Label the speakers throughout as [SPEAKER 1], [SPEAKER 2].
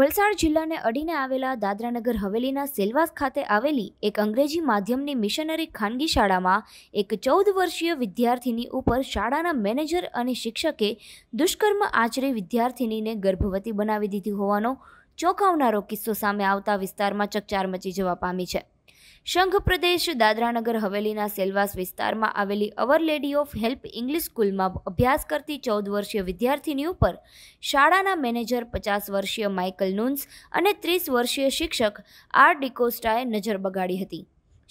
[SPEAKER 1] વલસાડ જિલ્લાને અડીને આવેલા દાદરાનગર હવેલીના સેલવાસ ખાતે આવેલી એક અંગ્રેજી માધ્યમની મિશનરી ખાનગી શાળામાં એક ચૌદ વર્ષીય વિદ્યાર્થીની ઉપર શાળાના મેનેજર અને શિક્ષકે દુષ્કર્મ આચરી વિદ્યાર્થિનીને ગર્ભવતી બનાવી દીધી હોવાનો ચોંકાવનારો કિસ્સો સામે આવતા વિસ્તારમાં ચકચાર મચી જવા પામી છે સંઘ પ્રદેશ દાદરાનગર હવેલીના સેલવાસ વિસ્તારમાં આવેલી our lady of help English સ્કૂલમાં અભ્યાસ કરતી ચૌદ વર્ષીય વિદ્યાર્થીની ઉપર શાળાના મેનેજર પચાસ વર્ષીય માઇકલ નુન્સ અને ત્રીસ વર્ષીય શિક્ષક આર ડિકોસ્ટાએ નજર બગાડી હતી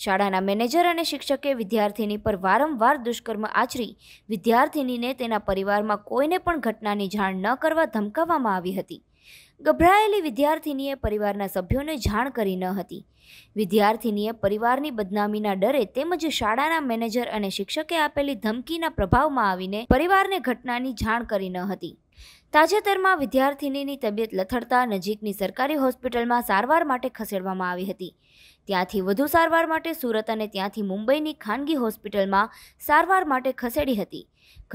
[SPEAKER 1] શાળાના મેનેજર અને શિક્ષકે વિદ્યાર્થીની પર વારંવાર દુષ્કર્મ આચરી વિદ્યાર્થીનીને તેના પરિવારમાં કોઈને પણ ઘટનાની જાણ ન કરવા ધમકાવવામાં આવી હતી ગભરાયેલી વિદ્યાર્થિનીએ પરિવારના સભ્યોને જાણ કરી ન હતી વિદ્યાર્થિનીએ પરિવારની બદનામીના ડરે તેમજ શાળાના મેનેજર અને શિક્ષકે આપેલી ધમકીના પ્રભાવમાં આવીને પરિવારને ઘટનાની જાણ કરી ન હતી તાજેતરમાં વિદ્યાર્થિનીની તબિયત લથડતા નજીકની સરકારી હોસ્પિટલમાં સારવાર માટે ખસેડવામાં આવી હતી ત્યાંથી વધુ સારવાર માટે સુરત અને ત્યાંથી મુંબઈની ખાનગી હોસ્પિટલમાં સારવાર માટે ખસેડી હતી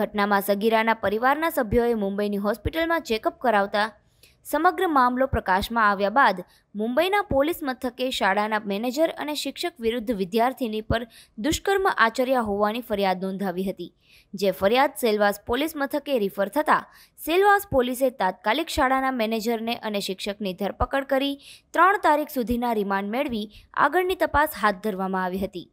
[SPEAKER 1] ઘટનામાં સગીરાના પરિવારના સભ્યોએ મુંબઈની હોસ્પિટલમાં ચેકઅપ કરાવતા સમગ્ર મામલો પ્રકાશમાં આવ્યા બાદ મુંબઈના પોલીસ મથકે શાળાના મેનેજર અને શિક્ષક વિરુદ્ધ વિદ્યાર્થીની પર દુષ્કર્મ આચર્યા હોવાની ફરિયાદ નોંધાવી હતી જે ફરિયાદ સેલવાસ પોલીસ મથકે રિફર થતાં સેલવાસ પોલીસે તાત્કાલિક શાળાના મેનેજરને અને શિક્ષકની ધરપકડ કરી ત્રણ તારીખ સુધીના રિમાન્ડ મેળવી આગળની તપાસ હાથ ધરવામાં આવી હતી